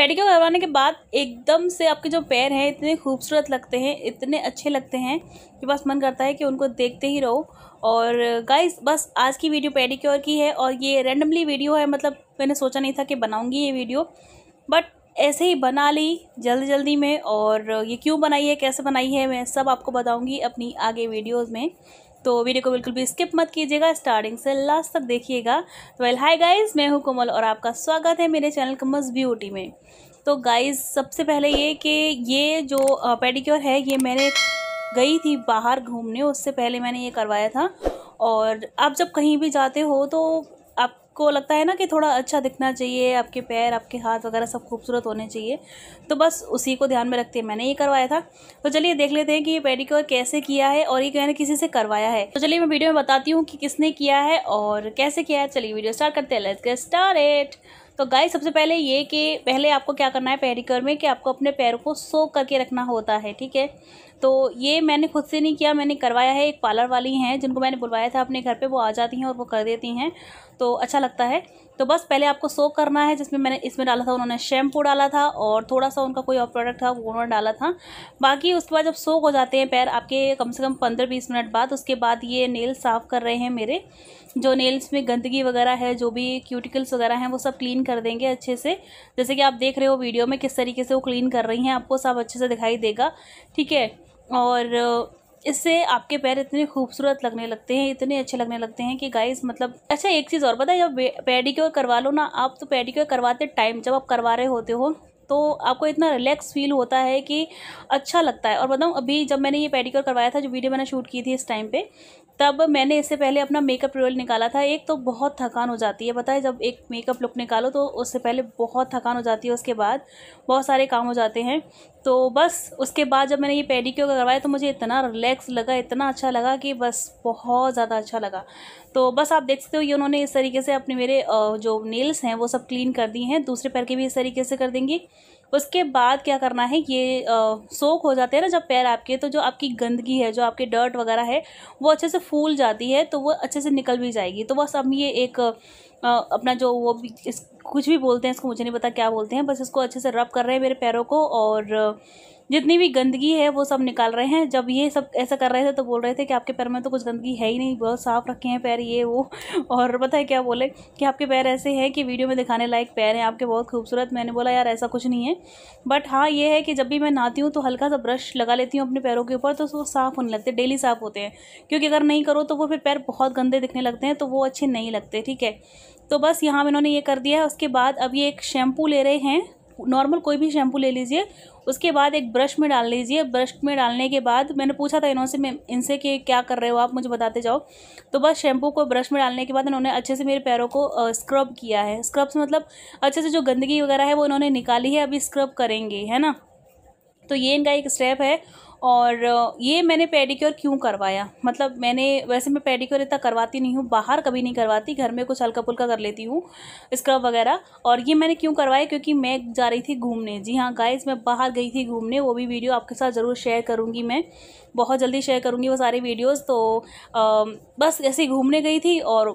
pedicure करवाने के बाद एकदम से आपके जो पैर हैं इतने खूबसूरत लगते हैं इतने अच्छे लगते हैं कि बस मन करता है कि उनको देखते ही रहो और गाइस बस आज की वीडियो पेडिक्योर की है और ये रैंडमली वीडियो है मतलब मैंने सोचा नहीं था कि बनाऊँगी ये वीडियो बट ऐसे ही बना ली जल्दी जल्दी में और ये क्यों बनाई है कैसे बनाई है मैं सब आपको बताऊंगी अपनी आगे वीडियोस में तो वीडियो को बिल्कुल भी स्किप मत कीजिएगा स्टार्टिंग से लास्ट तक देखिएगा तो वेल हाय गाइस मैं हूं कोमल और आपका स्वागत है मेरे चैनल कमस ब्यूटी में तो गाइस सबसे पहले ये कि ये जो पेडिक्योर है ये मैंने गई थी बाहर घूमने उससे पहले मैंने ये करवाया था और आप जब कहीं भी जाते हो तो को लगता है ना कि थोड़ा अच्छा दिखना चाहिए आपके पैर आपके हाथ वगैरह सब खूबसूरत होने चाहिए तो बस उसी को ध्यान में रखते हैं मैंने ये करवाया था तो चलिए देख लेते हैं कि ये पेडिक्योर कैसे किया है और ये मैंने किसी से करवाया है तो चलिए मैं वीडियो में बताती हूँ कि किसने किया है और कैसे किया है चलिए वीडियो स्टार्ट करते हैं लेट्स गेट स्टार्ट तो गाय सबसे पहले ये कि पहले आपको क्या करना है पैरिकर में कि आपको अपने पैरों को सो करके रखना होता है ठीक है तो ये मैंने खुद से नहीं किया मैंने करवाया है एक पार्लर वाली हैं जिनको मैंने बुलवाया था अपने घर पे वो आ जाती हैं और वो कर देती हैं तो अच्छा लगता है तो बस पहले आपको सोक करना है जिसमें मैंने इसमें डाला था उन्होंने शैम्पू डाला था और थोड़ा सा उनका कोई और प्रोडक्ट था वो उन्होंने डाला था बाकी उसके बाद जब सोक हो जाते हैं पैर आपके कम से कम पंद्रह बीस मिनट बाद उसके बाद ये नेल साफ़ कर रहे हैं मेरे जो नेल्स में गंदगी वगैरह है जो भी क्यूटिकल्स वगैरह हैं वो सब क्लीन कर देंगे अच्छे से जैसे कि आप देख रहे हो वीडियो में किस तरीके से वो क्लीन कर रही हैं आपको सब अच्छे से दिखाई देगा ठीक है और इससे आपके पैर इतने खूबसूरत लगने लगते हैं इतने अच्छे लगने लगते हैं कि गाइस मतलब अच्छा एक चीज़ और पता है जब पेडिक्योर करवा लो ना आप तो पेडिक्योर करवाते टाइम जब आप करवा रहे होते हो तो आपको इतना रिलैक्स फील होता है कि अच्छा लगता है और बताऊँ अभी जब मैंने ये पेडिक्योर करवाया था जो वीडियो मैंने शूट की थी इस टाइम पे तब मैंने इससे पहले अपना मेकअप रोल निकाला था एक तो बहुत थकान हो जाती है पता है जब एक मेकअप लुक निकालो तो उससे पहले बहुत थकान हो जाती है उसके बाद बहुत सारे काम हो जाते हैं तो बस उसके बाद जब मैंने ये पेडिक्योर करवाया तो मुझे इतना रिलैक्स लगा इतना अच्छा लगा कि बस बहुत ज़्यादा अच्छा लगा तो बस आप देख सकते हो ये उन्होंने इस तरीके से अपने मेरे जो नेल्स हैं वो सब क्लीन कर दिए हैं दूसरे पैर के भी इस तरीके से कर देंगी उसके बाद क्या करना है ये सोख हो जाते हैं ना जब पैर आपके तो जो आपकी गंदगी है जो आपके डर्ट वगैरह है वो अच्छे से फूल जाती है तो वो अच्छे से निकल भी जाएगी तो बस हम ये एक आ, अपना जो वो भी इस कुछ भी बोलते हैं इसको मुझे नहीं पता क्या बोलते हैं बस इसको अच्छे से रब कर रहे हैं मेरे पैरों को और जितनी भी गंदगी है वो सब निकाल रहे हैं जब ये सब ऐसा कर रहे थे तो बोल रहे थे कि आपके पैर में तो कुछ गंदगी है ही नहीं बहुत साफ रखे हैं पैर ये वो और पता है क्या बोले कि आपके पैर ऐसे हैं कि वीडियो में दिखाने लायक पैर हैं आपके बहुत खूबसूरत मैंने बोला यार ऐसा कुछ नहीं है बट हाँ ये है कि जब भी मैं नहाती हूँ तो हल्का सा ब्रश लगा लेती हूँ अपने पैरों के ऊपर तो वो साफ़ होने लगते डेली साफ़ होते हैं क्योंकि अगर नहीं करो तो वो फिर पैर बहुत गंदे दिखने लगते हैं तो वो अच्छे नहीं लगते ठीक है तो बस यहाँ इन्होंने ये कर दिया है उसके बाद अब ये एक शैम्पू ले रहे हैं नॉर्मल कोई भी शैम्पू ले लीजिए उसके बाद एक ब्रश में डाल लीजिए ब्रश में डालने के बाद मैंने पूछा था इन्होंने मैं इनसे कि क्या कर रहे हो आप मुझे बताते जाओ तो बस शैम्पू को ब्रश में डालने के बाद इन्होंने अच्छे से मेरे पैरों को स्क्रब किया है स्क्रब से मतलब अच्छे से जो गंदगी वगैरह है वो इन्होंने निकाली है अभी स्क्रब करेंगे है ना तो ये इनका एक स्टेप है और ये मैंने पेडिक्योर क्यों करवाया मतलब मैंने वैसे मैं पेडिक्योर इतना करवाती नहीं हूँ बाहर कभी नहीं करवाती घर में कुछ हल्का पुल्का कर लेती हूँ स्क्रब वगैरह और ये मैंने क्यों करवाया क्योंकि मैं जा रही थी घूमने जी हाँ गाइज मैं बाहर गई थी घूमने वो भी वीडियो आपके साथ ज़रूर शेयर करूँगी मैं बहुत जल्दी शेयर करूँगी वो सारी वीडियोज़ तो आ, बस ऐसे घूमने गई थी और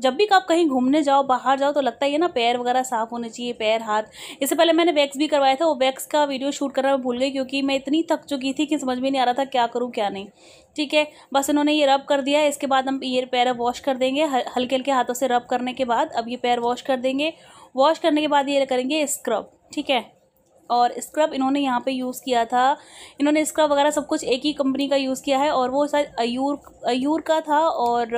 जब भी आप कहीं घूमने जाओ बाहर जाओ तो लगता है ना पैर वगैरह साफ़ होने चाहिए पैर हाथ इससे पहले मैंने वैक्स भी करवाया था वो वैक्स का वीडियो शूट करना मैं भूल गई क्योंकि मैं इतनी थक चुकी थी कि समझ में नहीं आ रहा था क्या करूँ क्या नहीं ठीक है बस इन्होंने ये रब कर दिया है इसके बाद हम ये पैर वॉश कर देंगे हल्के हल्के हाथों से रब करने के बाद अब ये पैर वॉश कर देंगे वॉश करने के बाद ये करेंगे स्क्रब ठीक है और स्क्रब इन्होंने यहाँ पे यूज़ किया था इन्होंने स्क्रब वगैरह सब कुछ एक ही कंपनी का यूज़ किया है और वो शायद अयूर अयूर का था और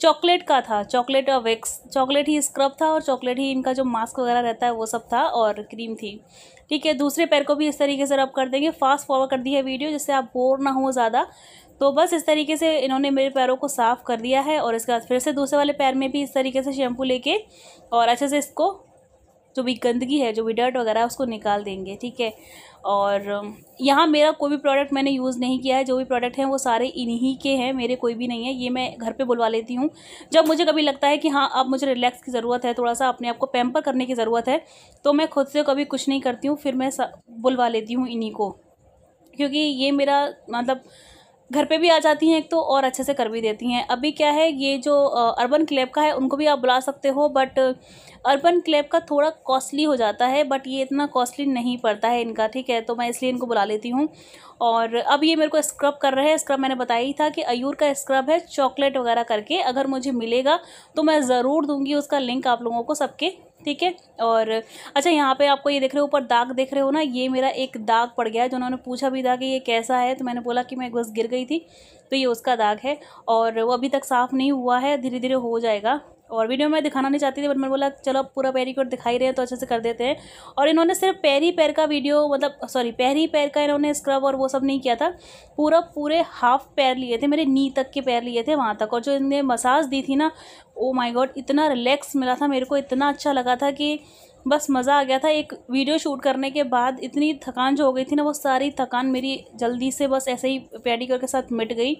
चॉकलेट का था चॉकलेट और वैक्स चॉकलेट ही स्क्रब था और चॉकलेट ही इनका जो मास्क वगैरह रहता है वो सब था और क्रीम थी ठीक है दूसरे पैर को भी इस तरीके से रब कर देंगे फास्ट फॉरवर्ड कर दी है वीडियो जिससे आप बोर ना हो ज़्यादा तो बस इस तरीके से इन्होंने मेरे पैरों को साफ़ कर दिया है और इसके बाद फिर से दूसरे वाले पैर में भी इस तरीके से शैम्पू लेके और अच्छे से इसको जो भी गंदगी है जो भी डर्ट वगैरह है उसको निकाल देंगे ठीक है और यहाँ मेरा कोई भी प्रोडक्ट मैंने यूज़ नहीं किया है जो भी प्रोडक्ट हैं वो सारे इन्हीं के हैं मेरे कोई भी नहीं है ये मैं घर पे बुलवा लेती हूँ जब मुझे कभी लगता है कि हाँ अब मुझे रिलैक्स की ज़रूरत है थोड़ा सा अपने आप को पैम्पर करने की ज़रूरत है तो मैं खुद से कभी कुछ नहीं करती हूँ फिर मैं बुलवा लेती हूँ इन्हीं को क्योंकि ये मेरा मतलब घर पे भी आ जाती हैं एक तो और अच्छे से कर भी देती हैं अभी क्या है ये जो अर्बन क्लेब का है उनको भी आप बुला सकते हो बट अर्बन क्लेब का थोड़ा कॉस्टली हो जाता है बट ये इतना कॉस्टली नहीं पड़ता है इनका ठीक है तो मैं इसलिए इनको बुला लेती हूँ और अब ये मेरे को स्क्रब कर रहे हैं स्क्रब मैंने बताया ही था कि अयूर का स्क्रब है चॉकलेट वगैरह करके अगर मुझे मिलेगा तो मैं ज़रूर दूंगी उसका लिंक आप लोगों को सबके ठीक है और अच्छा यहाँ पे आपको ये देख रहे हो ऊपर दाग देख रहे हो ना ये मेरा एक दाग पड़ गया है जो उन्होंने पूछा भी था कि ये कैसा है तो मैंने बोला कि मैं एक बस गिर गई थी तो ये उसका दाग है और वो अभी तक साफ़ नहीं हुआ है धीरे धीरे हो जाएगा और वीडियो में दिखाना नहीं चाहती थी बट मैंने बोला चलो पूरा पैरी कोट दिखाई रहे हैं तो अच्छे से कर देते हैं और इन्होंने सिर्फ पैरी पैर का वीडियो मतलब सॉरी पैरी पैर का इन्होंने स्क्रब और वो सब नहीं किया था पूरा पूरे हाफ पैर लिए थे मेरे नी तक के पैर लिए थे वहाँ तक और जो इनने मसाज दी थी ना ओ माई गॉड इतना रिलैक्स मिला था मेरे को इतना अच्छा लगा था कि बस मज़ा आ गया था एक वीडियो शूट करने के बाद इतनी थकान जो हो गई थी ना वो सारी थकान मेरी जल्दी से बस ऐसे ही पेडिकर के साथ मिट गई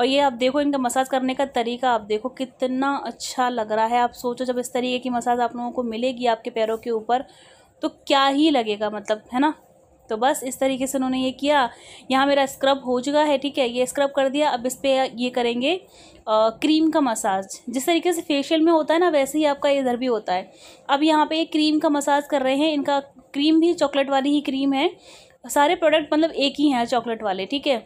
और ये आप देखो इनका मसाज करने का तरीका आप देखो कितना अच्छा लग रहा है आप सोचो जब इस तरीके की मसाज आप लोगों को मिलेगी आपके पैरों के ऊपर तो क्या ही लगेगा मतलब है ना तो बस इस तरीके से उन्होंने ये किया यहाँ मेरा स्क्रब हो चुका है ठीक है ये स्क्रब कर दिया अब इस पर ये करेंगे आ, क्रीम का मसाज जिस तरीके से फेशियल में होता है ना वैसे ही आपका इधर भी होता है अब यहाँ पे ये क्रीम का मसाज कर रहे हैं इनका क्रीम भी चॉकलेट वाली ही क्रीम है सारे प्रोडक्ट मतलब एक ही हैं चॉकलेट वाले ठीक है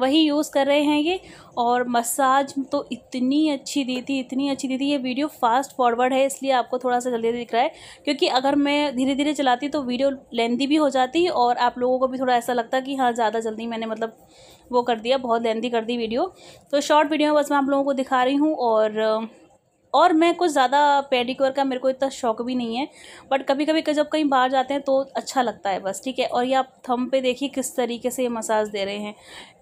वही यूज़ कर रहे हैं ये और मसाज तो इतनी अच्छी दी थी इतनी अच्छी दी थी ये वीडियो फास्ट फॉरवर्ड है इसलिए आपको थोड़ा सा जल्दी दिख रहा है क्योंकि अगर मैं धीरे धीरे चलाती तो वीडियो लेंदी भी हो जाती और आप लोगों को भी थोड़ा ऐसा लगता कि हाँ ज़्यादा जल्दी मैंने मतलब वो कर दिया बहुत लेंदी कर दी वीडियो तो शॉर्ट वीडियो बस मैं आप लोगों को दिखा रही हूँ और और मैं कुछ ज़्यादा पेडिक्योर का मेरे को इतना शौक भी नहीं है बट कभी कभी जब कहीं बाहर जाते हैं तो अच्छा लगता है बस ठीक है और ये आप थम पे देखिए किस तरीके से ये मसाज दे रहे हैं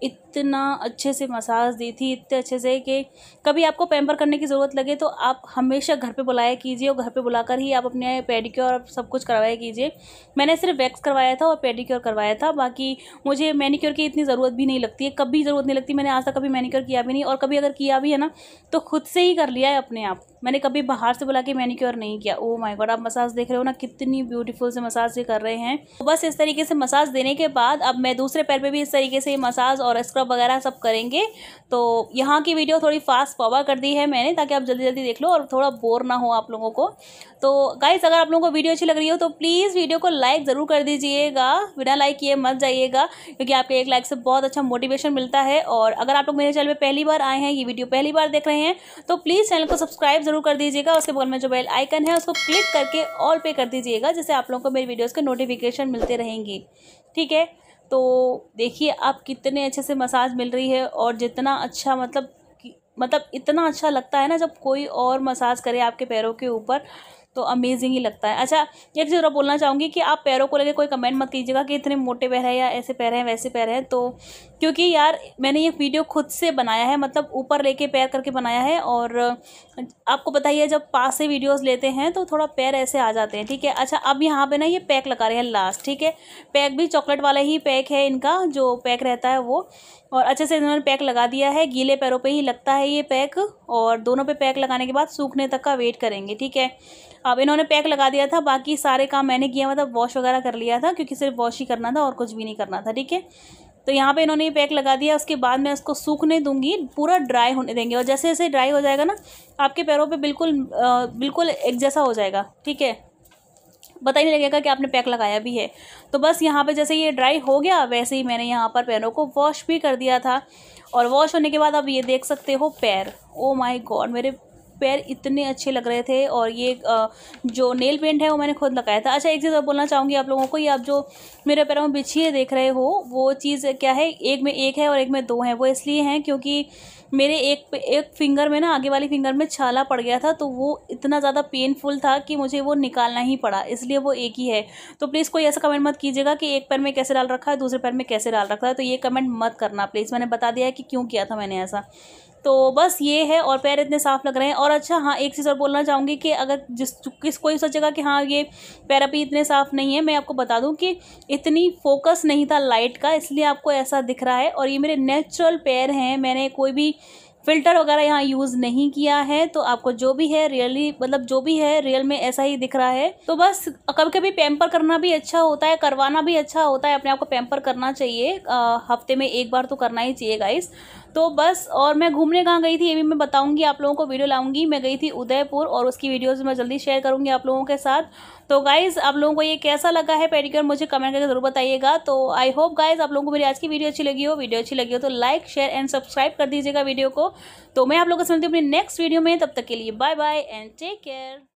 इतना अच्छे से मसाज दी थी इतने अच्छे से कि कभी आपको पैम्पर करने की ज़रूरत लगे तो आप हमेशा घर पर बुलाया कीजिए और घर पर बुला ही आप अपने पेडिक्योर और सब कुछ करवाया कीजिए मैंने सिर्फ वैक्स करवाया था और पेडिक्योर करवाया था बाकी मुझे मैनिक्योर की इतनी ज़रूरत भी नहीं लगती है कभी ज़रूरत नहीं लगती मैंने आज तक कभी मैनिक्योर किया भी नहीं और कभी अगर किया भी है ना तो खुद से ही कर लिया है अपने आप मैंने कभी बाहर से बुला के मैनिक्योर नहीं किया ओ माय गॉड आप मसाज देख रहे हो ना कितनी ब्यूटीफुल से मसाज ये कर रहे हैं तो बस इस तरीके से मसाज देने के बाद अब मैं दूसरे पैर पे भी इस तरीके से मसाज और स्क्रब वगैरह सब करेंगे तो यहाँ की वीडियो थोड़ी फास्ट पॉवर कर दी है मैंने ताकि आप जल्दी जल्दी देख लो और थोड़ा बोर ना हो आप लोगों को तो गाइज अगर आप लोगों को वीडियो अच्छी लग रही हो तो प्लीज़ वीडियो को लाइक ज़रूर कर दीजिएगा बिना लाइक किए मत जाइएगा क्योंकि आपके एक लाइक से बहुत अच्छा मोटिवेशन मिलता है और अगर आप लोग मेरे चैनल पर पहली बार आए हैं ये वीडियो पहली बार देख रहे हैं तो प्लीज़ चैनल को सब्सक्राइब सब्सक्राइब जरूर कर दीजिएगा उसके बगल में जो बेल आइकन है उसको क्लिक करके ऑल पे कर दीजिएगा जिससे आप लोगों को मेरी वीडियोज़ के नोटिफिकेशन मिलते रहेंगे ठीक है तो देखिए आप कितने अच्छे से मसाज मिल रही है और जितना अच्छा मतलब मतलब इतना अच्छा लगता है ना जब कोई और मसाज करे आपके पैरों के ऊपर तो अमेजिंग ही लगता है अच्छा एक चीज़ और बोलना चाहूँगी कि आप पैरों को लेकर कोई कमेंट मत कीजिएगा कि इतने मोटे पैर हैं या ऐसे पैर हैं वैसे पैर हैं तो क्योंकि यार मैंने ये वीडियो खुद से बनाया है मतलब ऊपर लेके पैर करके बनाया है और आपको पता ही है जब पास से वीडियोस लेते हैं तो थोड़ा पैर ऐसे आ जाते हैं ठीक है अच्छा अब यहाँ पर ना ये पैक लगा रहे हैं लास्ट ठीक है पैक भी चॉकलेट वाला ही पैक है इनका जो पैक रहता है वो और अच्छे से इन्होंने पैक लगा दिया है गीले पैरों पे ही लगता है ये पैक और दोनों पे पैक लगाने के बाद सूखने तक का वेट करेंगे ठीक है अब इन्होंने पैक लगा दिया था बाकी सारे काम मैंने किया मतलब वॉश वगैरह कर लिया था क्योंकि सिर्फ वॉश ही करना था और कुछ भी नहीं करना था ठीक है तो यहाँ पे इन्होंने ये पैक लगा दिया उसके बाद मैं उसको सूखने दूंगी पूरा ड्राई होने देंगे और जैसे जैसे ड्राई हो जाएगा ना आपके पैरों पे बिल्कुल आ, बिल्कुल एक जैसा हो जाएगा ठीक है पता ही नहीं लगेगा कि आपने पैक लगाया भी है तो बस यहाँ पे जैसे ये ड्राई हो गया वैसे ही मैंने यहाँ पर पैरों को वॉश भी कर दिया था और वॉश होने के बाद आप ये देख सकते हो पैर ओ माय गॉड मेरे पैर इतने अच्छे लग रहे थे और ये जो नेल पेंट है वो मैंने खुद लगाया था अच्छा एक चीज़ और बोलना चाहूँगी आप लोगों को ये आप जो मेरे पैरों में बिछिए देख रहे हो वो चीज़ क्या है एक में एक है और एक में दो है वो इसलिए हैं क्योंकि मेरे एक एक फिंगर में ना आगे वाली फिंगर में छाला पड़ गया था तो वो इतना ज़्यादा पेनफुल था कि मुझे वो निकालना ही पड़ा इसलिए वो एक ही है तो प्लीज़ कोई ऐसा कमेंट मत कीजिएगा कि एक पैर में कैसे डाल रखा है दूसरे पैर में कैसे डाल रखा है तो ये कमेंट मत करना प्लीज़ मैंने बता दिया है कि क्यों किया था मैंने ऐसा तो बस ये है और पैर इतने साफ़ लग रहे हैं और अच्छा हाँ एक चीज़ और बोलना चाहूँगी कि अगर जिस किस कोई सोचेगा कि हाँ ये पैर अभी इतने साफ़ नहीं है मैं आपको बता दूँ कि इतनी फोकस नहीं था लाइट का इसलिए आपको ऐसा दिख रहा है और ये मेरे नेचुरल पैर हैं मैंने कोई भी फ़िल्टर वगैरह यहाँ यूज़ नहीं किया है तो आपको जो भी है रियली मतलब जो भी है रियल में ऐसा ही दिख रहा है तो बस कभी कभी पैम्पर करना भी अच्छा होता है करवाना भी अच्छा होता है अपने आप को पैम्पर करना चाहिए आ, हफ्ते में एक बार तो करना ही चाहिए गाइस तो बस और मैं घूमने कहाँ गई थी ये भी मैं बताऊँगी आप लोगों को वीडियो लाऊंगी मैं गई थी उदयपुर और उसकी वीडियोज़ मैं जल्दी शेयर करूँगी आप लोगों के साथ तो गाइज़ आप लोगों को ये कैसा लगा है पेडिक्योर मुझे कमेंट करके ज़रूर बताइएगा तो आई होप गाइज़ आप लोगों को मेरी आज की वीडियो अच्छी लगी हो वीडियो अच्छी लगी हो तो लाइक शेयर एंड सब्सक्राइब कर दीजिएगा वीडियो को तो मैं आप लोगों को सुनती हूँ अपनी नेक्स्ट वीडियो में तब तक के लिए bye bye and take care